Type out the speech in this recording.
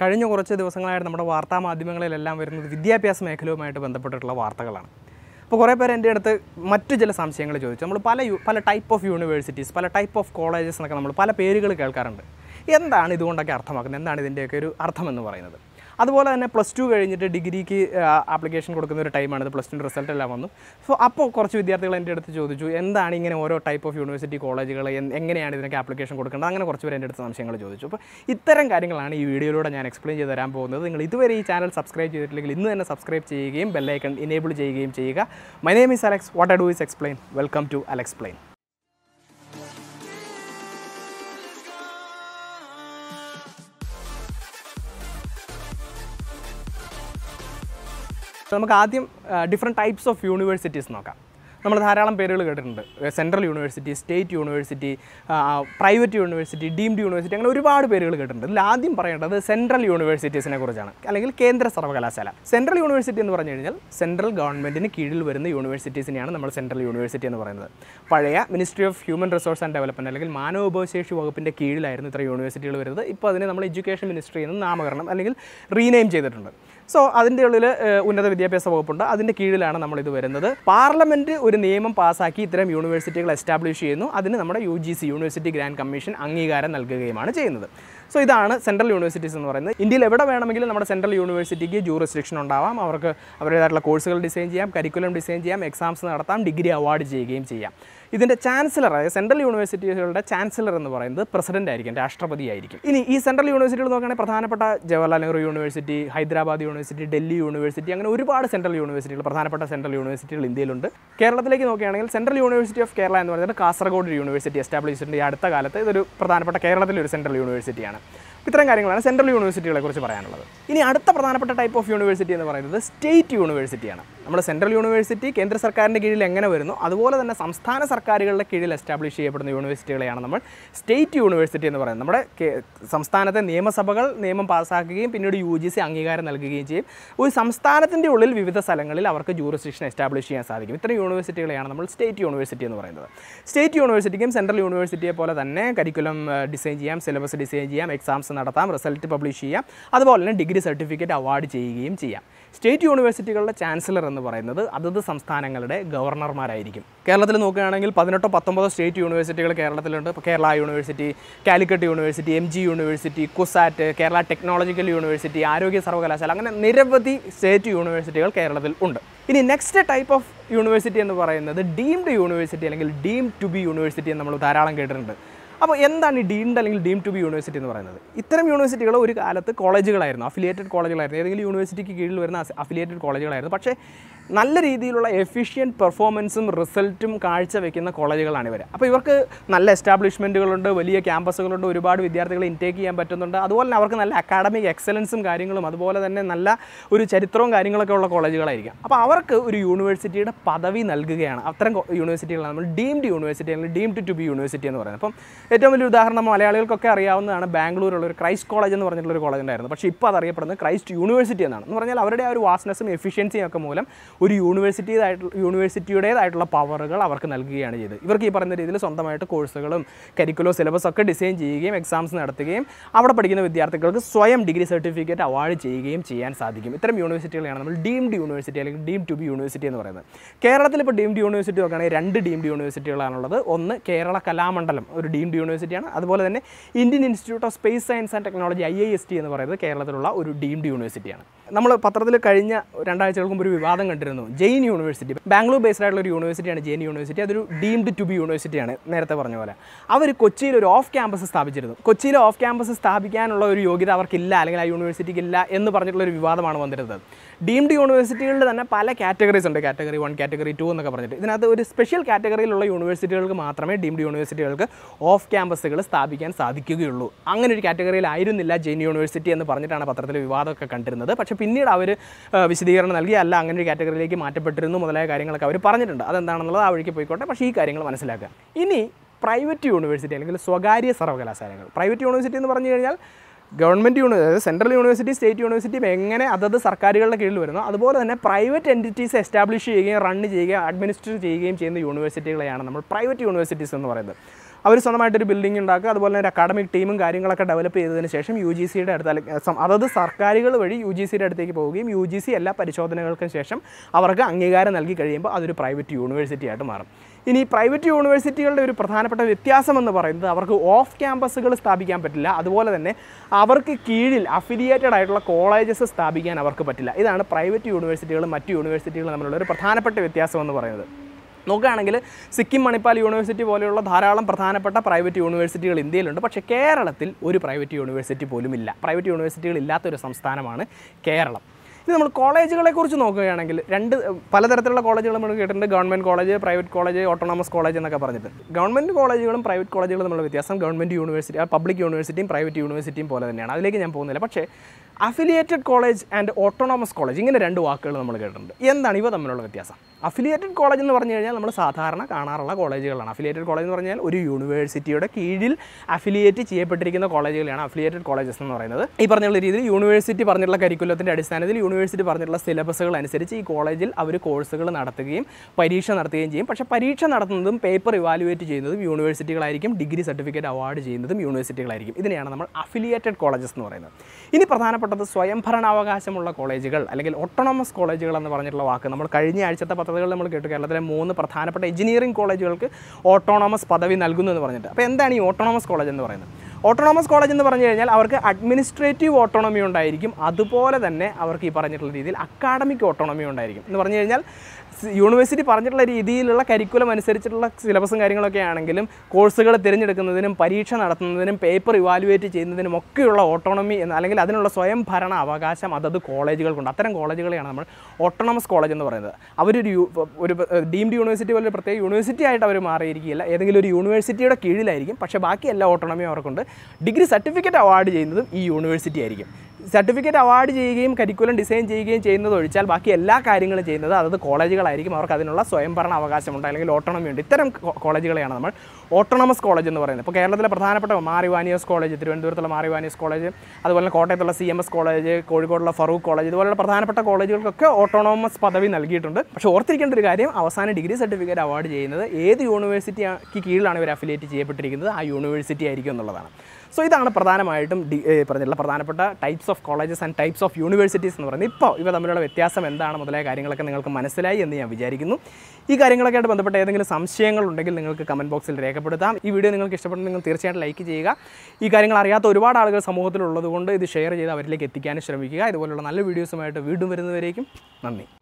കഴിഞ്ഞ കുറച്ച് ദിവസങ്ങളായിട്ട് നമ്മുടെ വാർത്താ മാധ്യമങ്ങളിലെല്ലാം വരുന്നത് വിദ്യാഭ്യാസ മേഖലയുമായിട്ട് ബന്ധപ്പെട്ടിട്ടുള്ള വാർത്തകളാണ് അപ്പോൾ കുറേ പേർ എൻ്റെ അടുത്ത് മറ്റു ചില സംശയങ്ങൾ ചോദിച്ചു നമ്മൾ പല പല ടൈപ്പ് ഓഫ് യൂണിവേഴ്സിറ്റീസ് പല ടൈപ്പ് ഓഫ് കോളേജസ് എന്നൊക്കെ നമ്മൾ പല പേരുകൾ കേൾക്കാറുണ്ട് എന്താണ് ഇതുകൊണ്ടൊക്കെ അർത്ഥമാക്കുന്നത് എന്താണ് ഇതിൻ്റെയൊക്കെ ഒരു അർത്ഥമെന്ന് പറയുന്നത് അതുപോലെ തന്നെ പ്ലസ് ടു കഴിഞ്ഞിട്ട് ഡിഗ്രിക്ക് ആപ്ലിക്കേഷൻ കൊടുക്കുന്ന ഒരു ടൈമാണ് പ്ലസ് ടു റിസൾട്ട് എല്ലാം വന്നു സോ അപ്പോൾ കുറച്ച് വിദ്യാർത്ഥികൾ എൻ്റെ അടുത്ത് ചോദിച്ചു എന്താണ് ഇങ്ങനെ ഓരോ ടൈപ്പ് ഓഫ് യൂണിവേഴ്സിറ്റി കോളേജുകൾ എങ്ങനെയാണ് ഇതിനൊക്കെ ആപ്ലിക്കേഷൻ കൊടുക്കേണ്ടത് അങ്ങനെ കുറച്ച് പേര് എൻ്റെ അടുത്ത് സംശയങ്ങൾ ചോദിച്ചു അപ്പോൾ ഇത്തരം കാര്യങ്ങളാണ് ഈ വീഡിയോയിലൂടെ ഞാൻ എക്സ്പ്ലെയിൻ ചെയ്ത് തരാൻ പോകുന്നത് നിങ്ങൾ ഇതുവരെ ഈ ചാനൽ സബ്സ്ക്രൈബ് ചെയ്തിട്ടില്ലെങ്കിൽ ഇന്ന് തന്നെ സബ്സ്ക്രൈബ് ചെയ്യുകയും ബെല്ലൈക്കൺ ഇനേബിൾ ചെയ്യുകയും ചെയ്യുക my name is Alex what I do is explain welcome to Alex നമുക്ക് ആദ്യം ഡിഫറെൻറ്റ് ടൈപ്സ് ഓഫ് യൂണിവേഴ്സിറ്റീസ് നോക്കാം നമ്മൾ ധാരാളം പേരുകൾ കേട്ടിട്ടുണ്ട് central university state university private university deemed university അങ്ങനെ ഒരുപാട് പേരുകൾ കേട്ടിട്ടുണ്ട് ഇതിൽ ആദ്യം പറയേണ്ടത് സെൻട്രൽ യൂണിവേഴ്സിറ്റീസിനെ കുറിച്ചാണ് അല്ലെങ്കിൽ കേന്ദ്ര സർവകലാശാല സെൻട്രൽ യൂണിവേഴ്സിറ്റി എന്ന് പറഞ്ഞു കഴിഞ്ഞാൽ സെൻട്രൽ ഗവൺമെൻറ്റിന് കീഴിൽ വരുന്ന യൂണിവേഴ്സിറ്റീസിനെയാണ് നമ്മൾ സെൻട്രൽ യൂണിവേഴ്സിറ്റി എന്ന് പറയുന്നത് പഴയ ministry of human resource and development അല്ലെങ്കിൽ മാനവോപശേഷി വകുപ്പിൻ്റെ കീഴിലായിരുന്നു ഇത്ര യൂണിവേഴ്സിറ്റികൾ വരുന്നത് ഇപ്പോൾ അതിനെ നമ്മൾ എഡ്യൂക്കേഷൻ മിനിസ്ട്രി എന്ന് നാമകരണം അല്ലെങ്കിൽ റീനെയിം ചെയ്തിട്ടുണ്ട് സോ അതിൻ്റെ ഉള്ളിൽ ഉന്നത വിദ്യാഭ്യാസ വകുപ്പുണ്ട് അതിൻ്റെ കീഴിലാണ് നമ്മളിത് വരുന്നത് പാർലമെൻറ്റ് ഒരു നിയമം പാസ്സാക്കി ഇത്തരം യൂണിവേഴ്സിറ്റികൾ എസ്റ്റാബ്ലിഷ് ചെയ്യുന്നു അതിന് നമ്മുടെ U G C university grant commission അംഗീകാരം നൽകുകയുമാണ് ചെയ്യുന്നത് സോ ഇതാണ് സെൻട്രൽ യൂണിവേഴ്സിറ്റീസ് എന്ന് പറയുന്നത് ഇന്ത്യയിൽ എവിടെ വേണമെങ്കിലും നമ്മുടെ സെൻട്രൽ യൂണിവേഴ്സിറ്റിക്ക് ജൂ റെസ്ട്രിക്ഷൻ ഉണ്ടാവാം അവർക്ക് അവരുടേതായിട്ടുള്ള കോഴ്സുകൾ ഡിസൈൻ ചെയ്യാം കരിക്കുലം ഡിസൈൻ ചെയ്യാം എക്സാംസ് നടത്താം ഡിഗ്രി അവാർഡ് ചെയ്യുകയും ചെയ്യാം ഇതിൻ്റെ ചാൻസലർ അതായത് സെൻട്രൽ യൂണിവേഴ്സിറ്റികളുടെ ചാൻസലർ എന്ന് പറയുന്നത് പ്രസിഡന്റ് ആയിരിക്കും രാഷ്ട്രപതി ആയിരിക്കും ഇനി ഈ സെൻട്രൽ യൂണിവേഴ്സിറ്റികൾ നോക്കുകയാണെങ്കിൽ പ്രധാനപ്പെട്ട Jawaharlal Nehru university Hyderabad university Delhi university അങ്ങനെ ഒരുപാട് സെൻട്രൽ യൂണിവേഴ്സിറ്റികൾ പ്രധാനപ്പെട്ട സെൻട്രൽ യൂണിവേഴ്സിറ്റികൾ ഇന്ത്യയിലുണ്ട് കേരളത്തിലേക്ക് നോക്കുകയാണെങ്കിൽ സെൻട്രൽ യൂണിവേഴ്സിറ്റി ഓഫ് കേരള എന്ന് പറയുന്നത് കാസർഗോഡ് യൂണിവേഴ്സിറ്റി എസ്റ്റാബ്ലിഷ് ചെയ്തിട്ടുണ്ട് ഈ അടുത്ത കാലത്ത് ഇതൊരു പ്രധാനപ്പെട്ട കേരളത്തിലെ ഒരു സെൻട്രൽ യൂണിവേഴ്സിറ്റിയാണ് ഇത്തരം കാര്യങ്ങളാണ് സെൻട്രൽ യൂണിവേഴ്സിറ്റികളെക്കുറിച്ച് പറയാനുള്ളത് ഇനി അടുത്ത പ്രധാനപ്പെട്ട ടൈപ്പ് ഓഫ് യൂണിവേഴ്സിറ്റി എന്ന് പറയുന്നത് സ്റ്റേറ്റ് യൂണിവേഴ്സിറ്റിയാണ് നമ്മുടെ സെൻട്രൽ യൂണിവേഴ്സിറ്റി കേന്ദ്ര സർക്കാരിൻ്റെ കീഴിൽ എങ്ങനെ വരുന്നു അതുപോലെ തന്നെ സംസ്ഥാന സർക്കാരുകളുടെ കീഴിൽ എസ്റ്റാബ്ലിഷ് ചെയ്യപ്പെടുന്ന യൂണിവേഴ്സിറ്റികളെയാണ് നമ്മൾ സ്റ്റേറ്റ് യൂണിവേഴ്സിറ്റി എന്ന് പറയുന്നത് നമ്മുടെ സംസ്ഥാനത്തെ നിയമസഭകൾ നിയമം പാസ്സാക്കുകയും പിന്നീട് യു ജി സി അംഗീകാരം നൽകുകയും ചെയ്യും ഒരു സംസ്ഥാനത്തിൻ്റെ ഉള്ളിൽ വിവിധ സ്ഥലങ്ങളിൽ അവർക്ക് ജൂറിസ്ഡിക്ഷൻ എസ്റ്റാബ്ലിഷ് ചെയ്യാൻ സാധിക്കും ഇത്തരം യൂണിവേഴ്സിറ്റികളെയാണ് നമ്മൾ സ്റ്റേറ്റ് യൂണിവേഴ്സിറ്റി എന്ന് പറയുന്നത് സ്റ്റേറ്റ് യൂണിവേഴ്സിറ്റിക്കും സെൻട്രൽ യൂണിവേഴ്സിറ്റിയെ പോലെ തന്നെ കരിക്കുലം ഡിസൈൻ ചെയ്യാം സിലബസ് ഡിസൈൻ ചെയ്യാം എക്സാംസ് നടത്താം റിസൾട്ട് പബ്ലിഷ് ചെയ്യാം അതുപോലെ തന്നെ ഡിഗ്രി സർട്ടിഫിക്കറ്റ് അവാർഡ് ചെയ്യുകയും ചെയ്യാം സ്റ്റേറ്റ് യൂണിവേഴ്സിറ്റികളുടെ ചാൻസലർ എന്ന് എന്ന് പറയുന്നത് അതത് സംസ്ഥാനങ്ങളുടെ ഗവർണർമാരായിരിക്കും കേരളത്തിൽ നോക്കുകയാണെങ്കിൽ പതിനെട്ടോ പത്തൊമ്പതോ സ്റ്റേറ്റ് യൂണിവേഴ്സിറ്റികൾ കേരളത്തിലുണ്ട് ഇപ്പോൾ Kerala university Calicut university M G university CUSAT Kerala technological university ആരോഗ്യ സർവകലാശാല അങ്ങനെ നിരവധി സ്റ്റേറ്റ് യൂണിവേഴ്സിറ്റികൾ കേരളത്തിൽ ഉണ്ട് ഇനി നെക്സ്റ്റ് ടൈപ്പ് ഓഫ് യൂണിവേഴ്സിറ്റി എന്ന് പറയുന്നത് ഡീംഡ് യൂണിവേഴ്സിറ്റി അല്ലെങ്കിൽ ഡീം ടു ബി യൂണിവേഴ്സിറ്റി എന്ന് നമ്മൾ ധാരാളം കേട്ടിട്ടുണ്ട് അപ്പോൾ എന്താണ് ഈ ഡീംഡ് അല്ലെങ്കിൽ ഡീം ടു ബി യൂണിവേഴ്സിറ്റി എന്ന് പറയുന്നത് ഇത്തരം യൂണിവേഴ്സിറ്റികൾ ഒരു കാലത്ത് കോളേജുകളായിരുന്നു അഫിലിയേറ്റഡ് കോളേജുകളായിരുന്നു ഏതെങ്കിലും യൂണിവേഴ്സിറ്റിക്ക് കീഴിൽ വരുന്ന അഫിലിയേറ്റഡ് കോളേജുകളായിരുന്നു പക്ഷേ നല്ല രീതിയിലുള്ള എഫിഷ്യൻറ്റ് പെർഫോമൻസും റിസൾട്ടും കാഴ്ചവെക്കുന്ന കോളേജുകളാണ് ഇവർ അപ്പോൾ ഇവർക്ക് നല്ല എസ്റ്റാബ്ലിഷ്മെൻറ്റുകളുണ്ട് വലിയ ക്യാമ്പസുകളുണ്ട് ഒരുപാട് വിദ്യാർത്ഥികളെ ഇൻടേക്ക് ചെയ്യാൻ പറ്റുന്നുണ്ട് അതുപോലെ തന്നെ അവർക്ക് നല്ല അക്കാഡമിക് എക്സലൻസും കാര്യങ്ങളും അതുപോലെ തന്നെ നല്ല ഒരു ചരിത്രവും കാര്യങ്ങളൊക്കെ ഉള്ള കോളേജുകളായിരിക്കും അപ്പോൾ അവർക്ക് ഒരു യൂണിവേഴ്സിറ്റിയുടെ പദവി നൽകുകയാണ് അത്തരം യൂണിവേഴ്സിറ്റികളാണ് നമ്മൾ ഡീംഡ് യൂണിവേഴ്സിറ്റി അല്ലെങ്കിൽ ഡീംഡ് ടു ബി യൂണിവേഴ്സിറ്റി എന്ന് പറയുന്നത് അപ്പം ഏറ്റവും വലിയ ഉദാഹരണം മലയാളികൾക്കൊക്കെ അറിയാവുന്നതാണ് ബാംഗ്ലൂരുള്ള ഒരു ക്രൈസ്റ്റ് കോളേജ് എന്ന് പറഞ്ഞിട്ടുള്ള ഒരു കോളേജ് ഉണ്ടായിരുന്നു പക്ഷേ ഇപ്പോൾ അതറിയപ്പെടുന്നത് ക്രൈസ്റ്റ് യൂണിവേഴ്സിറ്റി എന്നാണ് എന്ന് പറഞ്ഞാൽ അവരുടെ ആ ഒരു വാസ്നസ്സും എഫിഷ്യൻസിയും ഒക്കെ മൂലം ഒരു യൂണിവേഴ്സിറ്റിയായിട്ടുള്ള യൂണിവേഴ്സിറ്റിയുടേതായിട്ടുള്ള പവറുകൾ അവർക്ക് നൽകുകയാണ് ചെയ്തത് ഇവർക്ക് ഈ പറയുന്ന രീതിയിൽ സ്വന്തമായിട്ട് കോഴ്സുകളും കരിക്കുലോ സിലബസ് ഒക്കെ ഡിസൈൻ ചെയ്യുകയും എക്സാംസ് നടത്തുകയും അവിടെ പഠിക്കുന്ന വിദ്യാർത്ഥികൾക്ക് സ്വയം ഡിഗ്രി സർട്ടിഫിക്കറ്റ് അവാർഡ് ചെയ്യുകയും ചെയ്യാൻ സാധിക്കും ഇത്തരം യൂണിവേഴ്സിറ്റികളാണ് നമ്മൾ ഡീംഡ് യൂണിവേഴ്സിറ്റി അല്ലെങ്കിൽ ഡീം ടു ബി യൂണിവേഴ്സിറ്റി എന്ന് പറയുന്നത് കേരളത്തിൽ ഇപ്പോൾ ഡീംഡ് യൂണിവേഴ്സിറ്റി നോക്കുകയാണെങ്കിൽ രണ്ട് ഡീംഡ് യൂണിവേഴ്സിറ്റികളാണുള്ളത് ഒന്ന് കേരള കലാമണ്ഡലം ഒരു ഡീംഡ് യൂണിവേഴ്സിറ്റിയാണ് അതുപോലെ തന്നെ Indian institute of space science and technology I എന്ന് പറയുന്നത് കേരളത്തിലുള്ള ഒരു ഡീംഡ് യൂണിവേഴ്സിറ്റിയാണ് നമ്മൾ പത്രത്തിൽ കഴിഞ്ഞ രണ്ടാഴ്ചകൾക്ക് മുമ്പ് ഒരു വിവാദം കണ്ടിരുന്നു ജെയിൻ യൂണിവേഴ്സിറ്റി ബാംഗ്ലൂർ ബേസ്ഡ് ആയിട്ടുള്ള ഒരു യൂണിവേഴ്സിറ്റിയാണ് ജെയിൻ യൂണിവേഴ്സിറ്റി അതൊരു ഡീംഡ് ടു ബി യൂണിവേഴ്സിറ്റിയാണ് നേരത്തെ പറഞ്ഞ പോലെ അവർ കൊച്ചിയിൽ ഒരു ഓഫ് ക്യാമ്പസ് സ്ഥാപിച്ചിരുന്നു കൊച്ചിയിൽ ഓഫ് ക്യാമ്പസ് സ്ഥാപിക്കാനുള്ള ഒരു യോഗ്യത അവർക്കില്ല അല്ലെങ്കിൽ ആ യൂണിവേഴ്സിറ്റിക്ക് ഇല്ല എന്ന് പറഞ്ഞിട്ടുള്ള ഒരു വിവാദമാണ് വന്നിരുന്നത് ഡീംഡ് യൂണിവേഴ്സിറ്റികളിൽ തന്നെ പല കാറ്റഗറീസ് ഉണ്ട് കാറ്റഗറി വൺ കാറ്റഗറി ടു എന്നൊക്കെ പറഞ്ഞിട്ട് ഇതിനകത്ത് ഒരു സ്പെഷ്യൽ കാറ്റഗറിയിലുള്ള യൂണിവേഴ്സിറ്റികൾക്ക് മാത്രമേ ഡീംഡ് യൂണിവേഴ്സിറ്റികൾക്ക് ഓഫ് ക്യാമ്പസുകൾ സ്ഥാപിക്കാൻ സാധിക്കുകയുള്ളൂ അങ്ങനെ ഒരു കാറ്റഗറിയിലായിരുന്നില്ല ജെയിൻ യൂണിവേഴ്സിറ്റി എന്ന് പറഞ്ഞിട്ടാണ് പത്രത്തിൽ വിവാദമൊക്കെ കണ്ടിരുന്നത് പക്ഷേ പിന്നീട് അവർ വിശദീകരണം നൽകി അല്ല അങ്ങനെ ഒരു കാറ്റഗറിയിലേക്ക് മാറ്റപ്പെട്ടിരുന്നു മുതലായ കാര്യങ്ങളൊക്കെ അവർ പറഞ്ഞിട്ടുണ്ട് അതെന്താണെന്നുള്ളത് ആ വഴിക്ക് പോയിക്കോട്ടെ പക്ഷേ ഈ കാര്യങ്ങൾ മനസ്സിലാക്കുക ഇനി പ്രൈവറ്റ് യൂണിവേഴ്സിറ്റി അല്ലെങ്കിൽ സ്വകാര്യ സർവകലാശാലകൾ പ്രൈവറ്റ് യൂണിവേഴ്സിറ്റി എന്ന് പറഞ്ഞു കഴിഞ്ഞാൽ government university central university state യൂണിവേഴ്സിറ്റിയും എങ്ങനെ അതത് സർക്കാരുകളുടെ കീഴിൽ വരുന്നു അതുപോലെ തന്നെ പ്രൈവറ്റ് എൻറ്റിറ്റീസ് എസ്റ്റാബ്ലിഷ് ചെയ്യുകയും റൺ ചെയ്യുകയും അഡ്മിനിസ്റ്റർ ചെയ്യുകയും ചെയ്യുന്ന യൂണിവേഴ്സിറ്റികളെയാണ് നമ്മൾ പ്രൈവറ്റ് യൂണിവേഴ്സിറ്റീസ് എന്ന് പറയുന്നത് അവർ സ്വന്തമായിട്ടൊരു ബിൽഡിംഗ് ഉണ്ടാക്കുക അതുപോലെ തന്നെ ഒരു അക്കാഡമിക് ടീമും കാര്യങ്ങളൊക്കെ ഡെവലപ്പ് ചെയ്തതിന് ശേഷം യു ജി സിയുടെ അടുത്ത് അതായത് സർക്കാരുകൾ വഴി യു ജി സിയുടെ അടുത്തേക്ക് പോവുകയും യു ജി സി എല്ലാ പരിശോധനകൾക്കും ശേഷം അവർക്ക് അംഗീകാരം നൽകി കഴിയുമ്പോൾ അതൊരു പ്രൈവറ്റ് യൂണിവേഴ്സിറ്റി ആയിട്ട് മാറും ഇനി പ്രൈവറ്റ് യൂണിവേഴ്സിറ്റികളുടെ ഒരു പ്രധാനപ്പെട്ട വ്യത്യാസം എന്ന് പറയുന്നത് അവർക്ക് ഓഫ് ക്യാമ്പസുകൾ സ്ഥാപിക്കാൻ പറ്റില്ല അതുപോലെ തന്നെ അവർക്ക് കീഴിൽ അഫിലിയേറ്റഡ് ആയിട്ടുള്ള കോളേജസ് സ്ഥാപിക്കാൻ അവർക്ക് പറ്റില്ല ഇതാണ് പ്രൈവറ്റ് യൂണിവേഴ്സിറ്റികളും മറ്റ് യൂണിവേഴ്സിറ്റികളും തമ്മിലുള്ള ഒരു പ്രധാനപ്പെട്ട വ്യത്യാസം എന്ന് പറയുന്നത് നോക്കുകയാണെങ്കിൽ സിക്കിം മണിപ്പാൽ യൂണിവേഴ്സിറ്റി പോലെയുള്ള ധാരാളം പ്രധാനപ്പെട്ട പ്രൈവറ്റ് യൂണിവേഴ്സിറ്റികൾ ഇന്ത്യയിലുണ്ട് പക്ഷേ കേരളത്തിൽ ഒരു പ്രൈവറ്റ് യൂണിവേഴ്സിറ്റി പോലും ഇല്ല പ്രൈവറ്റ് യൂണിവേഴ്സിറ്റികൾ ഇല്ലാത്തൊരു സംസ്ഥാനമാണ് കേരളം ഇനി നമ്മൾ കോളേജുകളെ കുറിച്ച് നോക്കുകയാണെങ്കിൽ രണ്ട് പലതരത്തിലുള്ള കോളേജുകൾ നമ്മൾ കേട്ടിട്ടുണ്ട് government college private college autonomous college എന്നൊക്കെ പറഞ്ഞിട്ട് ഗവൺമെൻറ് കോളേജുകളും പ്രൈവറ്റ് കോളേജുകളും തമ്മിലുള്ള വ്യത്യാസം ഗവൺമെൻറ് യൂണിവേഴ്സിറ്റി പബ്ലിക് യൂണിവേഴ്സിറ്റിയും പ്രൈവറ്റ് യൂണിവേഴ്സിറ്റിയും പോലെ തന്നെയാണ് അതിലേക്ക് ഞാൻ പോകുന്നില്ല പക്ഷേ affiliated college and autonomous college ഇങ്ങനെ രണ്ട് വാക്കുകൾ നമ്മൾ കേട്ടിട്ടുണ്ട് എന്താണ് ഇവ തമ്മിലുള്ള വ്യത്യാസം അഫിലിയേറ്റഡ് കോളേജ് എന്ന് പറഞ്ഞു കഴിഞ്ഞാൽ നമ്മൾ സാധാരണ കാണാറുള്ള കോളേജുകളാണ് അഫിലിയേറ്റഡ് കോളേജ് എന്ന് പറഞ്ഞാൽ ഒരു യൂണിവേഴ്സിറ്റിയുടെ കീഴിൽ അഫിലിയേറ്റ് ചെയ്യപ്പെട്ടിരിക്കുന്ന കോളേജുകളാണ് അഫിലിയേറ്റഡ് കോളേജസ് എന്ന് പറയുന്നത് ഈ പറഞ്ഞുള്ള രീതിയിൽ യൂണിവേഴ്സിറ്റി പറഞ്ഞിട്ടുള്ള കരിക്കുലത്തിൻ്റെ അടിസ്ഥാനത്തിൽ യൂണിവേഴ്സിറ്റി പറഞ്ഞിട്ടുള്ള സിലബസുകൾ അനുസരിച്ച് ഈ കോളേജിൽ അവർ കോഴ്സുകൾ നടത്തുകയും പരീക്ഷ നടത്തുകയും ചെയ്യും പക്ഷേ പരീക്ഷ നടത്തുന്നതും പേപ്പർ ഇവാലുവേറ്റ് ചെയ്യുന്നതും യൂണിവേഴ്സിറ്റികളായിരിക്കും ഡിഗ്രി സർട്ടിഫിക്കറ്റ് അവാർഡ് ചെയ്യുന്നതും യൂണിവേഴ്സിറ്റികളായിരിക്കും ഇതിനെയാണ് നമ്മൾ അഫിലിയേറ്റഡ് കോളേജസ് എന്ന് പറയുന്നത് ഇനി പ്രധാനപ്പെട്ട പ്രധാനപ്പെട്ടത് സ്വയംഭരണാവകാശമുള്ള കോളേജുകൾ അല്ലെങ്കിൽ ഓട്ടോണമസ് കോളേജുകൾ എന്ന് പറഞ്ഞിട്ടുള്ള വാക്ക് നമ്മൾ കഴിഞ്ഞ ആഴ്ചത്തെ പദ്ധതികളിൽ നമ്മൾ കേട്ടു കേരളത്തിലെ മൂന്ന് പ്രധാനപ്പെട്ട എഞ്ചിനീയറിംഗ് കോളേജുകൾക്ക് ഓട്ടോണോമസ് പദവി നൽകുന്നു എന്ന് പറഞ്ഞിട്ട് അപ്പോൾ എന്താണ് ഈ ഓട്ടോണോമസ് കോളേജ് എന്ന് പറയുന്നത് ഓട്ടോണോമസ് കോളേജ് എന്ന് പറഞ്ഞു കഴിഞ്ഞാൽ അവർക്ക് അഡ്മിനിസ്ട്രേറ്റീവ് ഓട്ടോണമി ഉണ്ടായിരിക്കും അതുപോലെ തന്നെ അവർക്ക് ഈ പറഞ്ഞിട്ടുള്ള രീതിയിൽ അക്കാഡമിക് ഓട്ടോണമി ഉണ്ടായിരിക്കും എന്ന് പറഞ്ഞു കഴിഞ്ഞാൽ യൂണിവേഴ്സിറ്റി പറഞ്ഞിട്ടുള്ള രീതിയിലുള്ള കരിക്കുലം അനുസരിച്ചിട്ടുള്ള സിലബസും കാര്യങ്ങളൊക്കെ ആണെങ്കിലും കോഴ്സുകൾ തിരഞ്ഞെടുക്കുന്നതിനും പരീക്ഷ നടത്തുന്നതിനും പേപ്പർ ഇവാലുവേറ്റ് ചെയ്യുന്നതിനും ഒക്കെയുള്ള ഓട്ടോണമി എന്ന് അല്ലെങ്കിൽ അതിനുള്ള സ്വയം ഭരണ അവകാശം അതത് കോളേജുകൾക്കുണ്ട് അത്തരം കോളേജുകളെയാണ് നമ്മൾ ഓട്ടോണമസ് കോളേജ് എന്ന് പറയുന്നത് അവരൊരു ഒരു ഡീംഡ് യൂണിവേഴ്സിറ്റി പോലെ പ്രത്യേക യൂണിവേഴ്സിറ്റി ആയിട്ട് അവർ മാറിയിരിക്കില്ല ഏതെങ്കിലും ഒരു യൂണിവേഴ്സിറ്റിയുടെ കീഴിലായിരിക്കും പക്ഷേ ബാക്കി എല്ലാ ഓട്ടോണമിയും അവർക്കുണ്ട് ഡിഗ്രി സർട്ടിഫിക്കറ്റ് അവാർഡ് ചെയ്യുന്നതും ഈ യൂണിവേഴ്സിറ്റി ആയിരിക്കും സർട്ടിഫിക്കറ്റ് അവാർഡ് ചെയ്യുകയും കരിക്കുലം ഡിസൈൻ ചെയ്യുകയും ചെയ്യുന്നത് ഒഴിച്ചാൽ ബാക്കി എല്ലാ കാര്യങ്ങളും ചെയ്യുന്നത് അതത് കോളേജുകളായിരിക്കും അവർക്ക് അതിനുള്ള സ്വയംഭരണ അവകാശമുണ്ട് അല്ലെങ്കിൽ ഓട്ടോണമി ഉണ്ട് ഇത്തരം കോളേജുകളെയാണ് നമ്മൾ ഓട്ടോണമസ് കോളേജ് എന്ന് പറയുന്നത് ഇപ്പോൾ കേരളത്തിലെ പ്രധാനപ്പെട്ട മാറിവാനിയസ് കോളേജ് തിരുവനന്തപുരത്തുള്ള മാറിവാനിയസ് കോളേജ് അതുപോലെ കോട്ടയത്തുള്ള സി എം എസ് കോളേജ് കോഴിക്കോടുള്ള ഫറൂഖ് കോളേജ് ഇതുപോലുള്ള പ്രധാനപ്പെട്ട കോളേജുകൾക്കൊക്കെ ഓട്ടോണോമസ് പദവി നൽകിയിട്ടുണ്ട് പക്ഷേ ഓർത്തിരിക്കേണ്ട ഒരു കാര്യം അവസാന ഡിഗ്രി സർട്ടിഫിക്കറ്റ് അവാർഡ് ചെയ്യുന്നത് ഏത് യൂണിവേഴ്സിറ്റിക്ക് കീഴിലാണ് ഇവർ അഫിലിയേറ്റ് ചെയ്യപ്പെട്ടിരിക്കുന്നത് ആ യൂണിവേഴ്സിറ്റി ആയിരിക്കും എന്നുള്ളതാണ് സോ ഇതാണ് പ്രധാനമായിട്ടും പറഞ്ഞിട്ടുള്ള പ്രധാനപ്പെട്ട types of colleges and types of universities എന്ന് പറയുന്നത് ഇപ്പോൾ ഇവ തമ്മിലുള്ള വ്യത്യാസം എന്താണ് മുതലായ കാര്യങ്ങളൊക്കെ നിങ്ങൾക്ക് മനസ്സിലായി എന്ന് ഞാൻ വിചാരിക്കുന്നു ഈ കാര്യങ്ങളൊക്കെയായിട്ട് ബന്ധപ്പെട്ട ഏതെങ്കിലും സംശയങ്ങളുണ്ടെങ്കിൽ നിങ്ങൾക്ക് കമൻറ്റ് ബോക്സിൽ രേഖപ്പെടുത്താം ഈ വീഡിയോ നിങ്ങൾക്ക് ഇഷ്ടപ്പെട്ടെങ്കിൽ നിങ്ങൾ തീർച്ചയായിട്ടും ലൈക്ക് ചെയ്യുക ഈ കാര്യങ്ങൾ അറിയാത്ത ഒരുപാട് ആളുകൾ സമൂഹത്തിലുള്ളതുകൊണ്ട് ഇത് ഷെയർ ചെയ്ത് അവരിലേക്ക് എത്തിക്കാനും ശ്രമിക്കുക ഇതുപോലുള്ള നല്ല വീഡിയോസുമായിട്ട് വീണ്ടും വരുന്നവരേക്കും നന്ദി